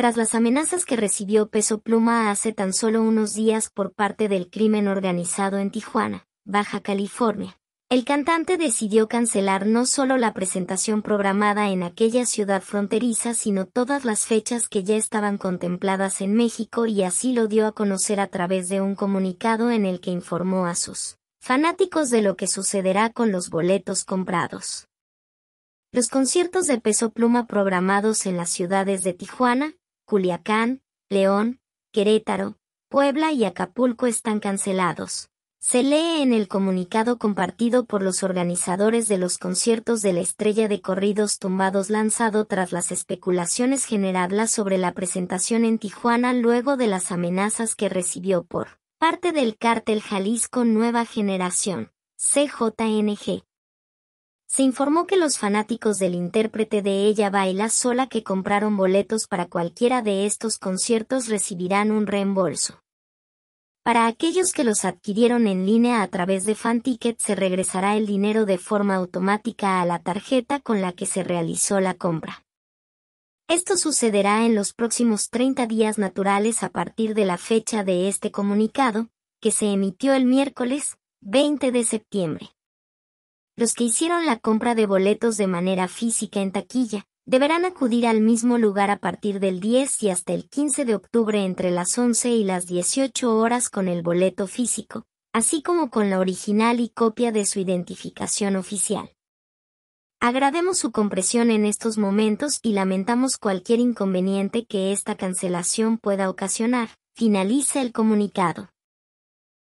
Tras las amenazas que recibió Peso Pluma hace tan solo unos días por parte del crimen organizado en Tijuana, Baja California, el cantante decidió cancelar no solo la presentación programada en aquella ciudad fronteriza, sino todas las fechas que ya estaban contempladas en México y así lo dio a conocer a través de un comunicado en el que informó a sus fanáticos de lo que sucederá con los boletos comprados. Los conciertos de peso pluma programados en las ciudades de Tijuana, Culiacán, León, Querétaro, Puebla y Acapulco están cancelados. Se lee en el comunicado compartido por los organizadores de los conciertos de la estrella de corridos tumbados lanzado tras las especulaciones generadas sobre la presentación en Tijuana luego de las amenazas que recibió por parte del cártel Jalisco Nueva Generación, CJNG se informó que los fanáticos del intérprete de Ella Baila Sola que compraron boletos para cualquiera de estos conciertos recibirán un reembolso. Para aquellos que los adquirieron en línea a través de Fanticket se regresará el dinero de forma automática a la tarjeta con la que se realizó la compra. Esto sucederá en los próximos 30 días naturales a partir de la fecha de este comunicado, que se emitió el miércoles 20 de septiembre los que hicieron la compra de boletos de manera física en taquilla, deberán acudir al mismo lugar a partir del 10 y hasta el 15 de octubre entre las 11 y las 18 horas con el boleto físico, así como con la original y copia de su identificación oficial. Agrademos su compresión en estos momentos y lamentamos cualquier inconveniente que esta cancelación pueda ocasionar, finaliza el comunicado.